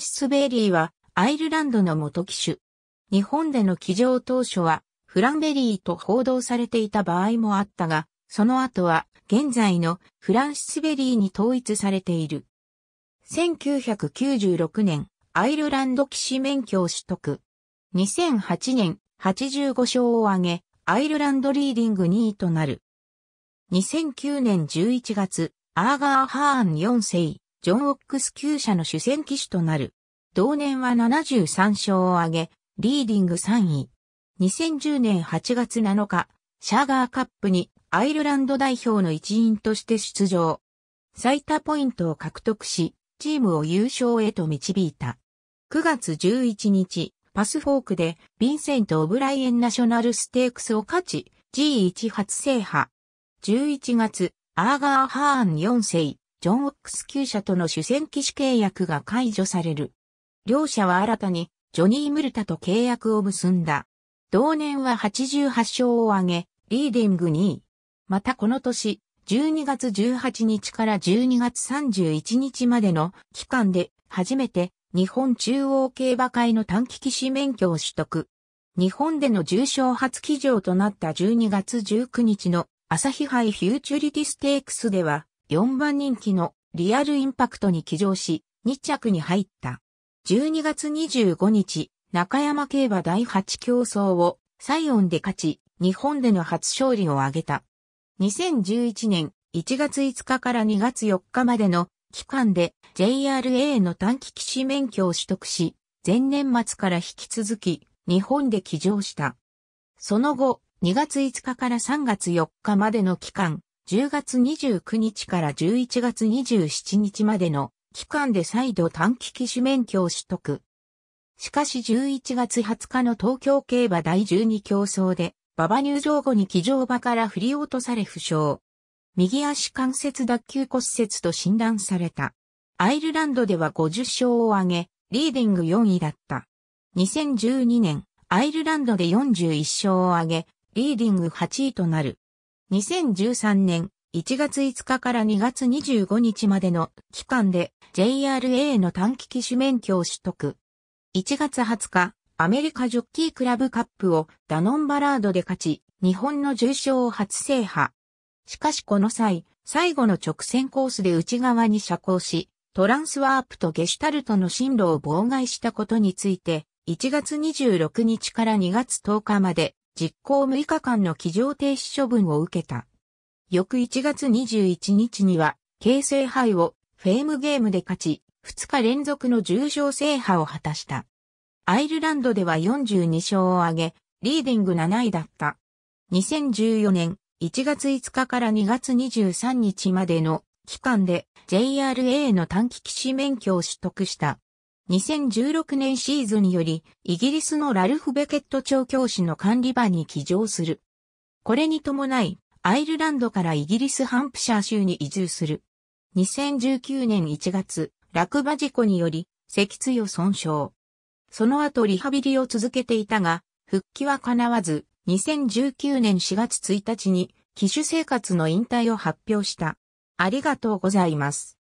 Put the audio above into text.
シス・ベリーはアイルランドの元機種。日本での騎乗当初はフランベリーと報道されていた場合もあったが、その後は現在のフランシスベリーに統一されている。1996年、アイルランド騎士免許を取得。2008年、85勝を挙げ、アイルランドリーディング2位となる。2009年11月、アーガー・ハーン4世、ジョン・オックス級者の主戦騎手となる。同年は73勝を挙げ、リーディング3位。2010年8月7日、シャーガーカップにアイルランド代表の一員として出場。最多ポイントを獲得し、チームを優勝へと導いた。9月11日、パスフォークでヴィンセント・オブライエンナショナルステークスを勝ち、G1 初制覇。11月、アーガー・ハーン4世、ジョン・オックス級社との主戦騎士契約が解除される。両社は新たにジョニー・ムルタと契約を結んだ。同年は88勝を挙げ、リーディング2位。またこの年、12月18日から12月31日までの期間で初めて日本中央競馬会の短期騎士免許を取得。日本での重賞初騎乗となった12月19日の朝日杯フューチュリティステークスでは4番人気のリアルインパクトに騎乗し、2着に入った。12月25日、中山競馬第8競争をサイオンで勝ち、日本での初勝利を挙げた。2011年1月5日から2月4日までの期間で JRA の短期騎士免許を取得し、前年末から引き続き日本で騎乗した。その後、2月5日から3月4日までの期間、10月29日から11月27日までの期間で再度短期騎手免許を取得。しかし11月20日の東京競馬第12競争で、馬場入場後に騎乗馬から振り落とされ負傷。右足関節脱臼骨折と診断された。アイルランドでは50勝を挙げ、リーディング4位だった。2012年、アイルランドで41勝を挙げ、リーディング8位となる。2013年1月5日から2月25日までの期間で JRA の短期機種免許を取得。1月20日、アメリカジョッキークラブカップをダノンバラードで勝ち、日本の重賞を初制覇。しかしこの際、最後の直線コースで内側に遮光し、トランスワープとゲシュタルトの進路を妨害したことについて、1月26日から2月10日まで実行6日間の騎乗停止処分を受けた。翌1月21日には、京成杯をフェームゲームで勝ち、2日連続の重賞制覇を果たした。アイルランドでは42勝を挙げ、リーディング7位だった。2014年1月5日から2月23日までの期間で JRA の短期騎士免許を取得した。2016年シーズンにより、イギリスのラルフ・ベケット調教師の管理場に起乗する。これに伴い、アイルランドからイギリス・ハンプシャー州に移住する。2019年1月、落馬事故により、脊椎を損傷。その後リハビリを続けていたが、復帰は叶わず、2019年4月1日に、機種生活の引退を発表した。ありがとうございます。